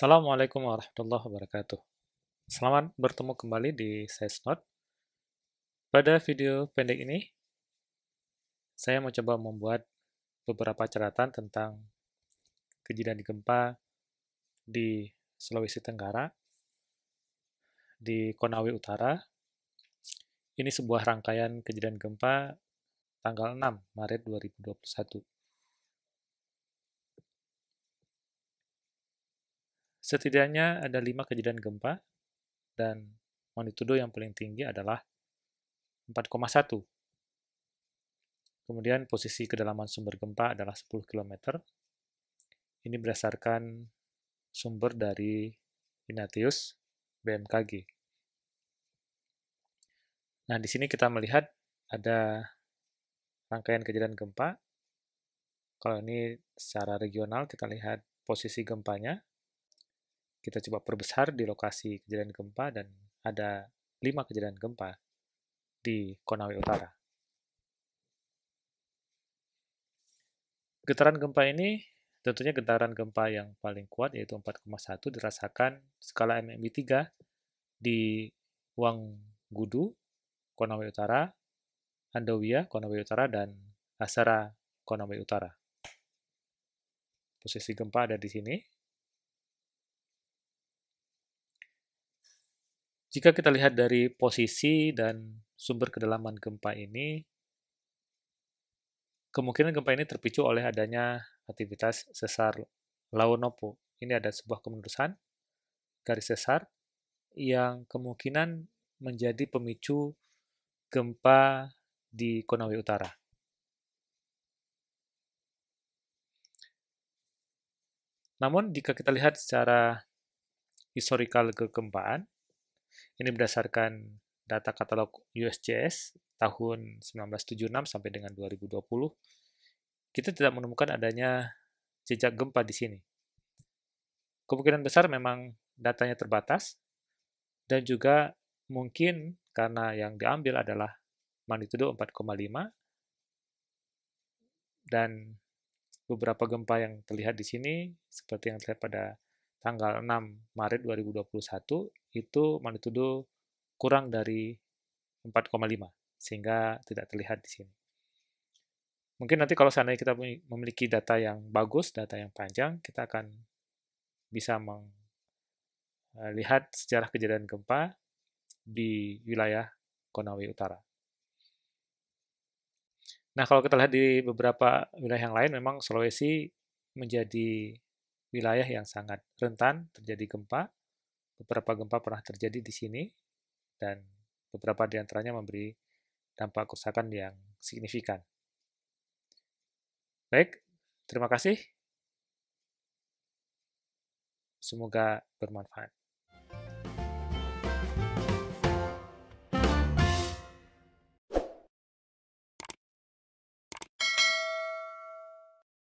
Assalamualaikum warahmatullahi wabarakatuh. Selamat bertemu kembali di SizeNote. Pada video pendek ini, saya mau coba membuat beberapa catatan tentang kejadian gempa di Sulawesi Tenggara, di Konawe Utara. Ini sebuah rangkaian kejadian gempa tanggal 6 Maret 2021. Setidaknya ada lima kejadian gempa dan magnitudo yang paling tinggi adalah 4,1. Kemudian posisi kedalaman sumber gempa adalah 10 km. Ini berdasarkan sumber dari inatius BMKG. Nah, di sini kita melihat ada rangkaian kejadian gempa. Kalau ini secara regional kita lihat posisi gempanya, kita coba perbesar di lokasi kejadian gempa dan ada lima kejadian gempa di Konawe Utara. Getaran gempa ini tentunya getaran gempa yang paling kuat yaitu 4,1 dirasakan skala MMI 3 di Wanggudu, Konawe Utara, Andowia, Konawe Utara, dan Asara, Konawe Utara. Posisi gempa ada di sini, Jika kita lihat dari posisi dan sumber kedalaman gempa ini, kemungkinan gempa ini terpicu oleh adanya aktivitas sesar Launopo. Ini ada sebuah kemenerusan garis sesar yang kemungkinan menjadi pemicu gempa di Konawe Utara. Namun jika kita lihat secara historikal kegempaan, ini berdasarkan data katalog USGS tahun 1976 sampai dengan 2020. Kita tidak menemukan adanya jejak gempa di sini. Kemungkinan besar memang datanya terbatas dan juga mungkin karena yang diambil adalah magnitudo 4,5 dan beberapa gempa yang terlihat di sini seperti yang terlihat pada tanggal 6 Maret 2021 itu magnitudo kurang dari 4,5 sehingga tidak terlihat di sini. Mungkin nanti kalau seandainya kita memiliki data yang bagus, data yang panjang, kita akan bisa melihat eh, sejarah kejadian gempa di wilayah Konawe Utara. Nah, kalau kita lihat di beberapa wilayah yang lain, memang Sulawesi menjadi wilayah yang sangat rentan terjadi gempa, Beberapa gempa pernah terjadi di sini, dan beberapa di antaranya memberi dampak kerusakan yang signifikan. Baik, terima kasih. Semoga bermanfaat.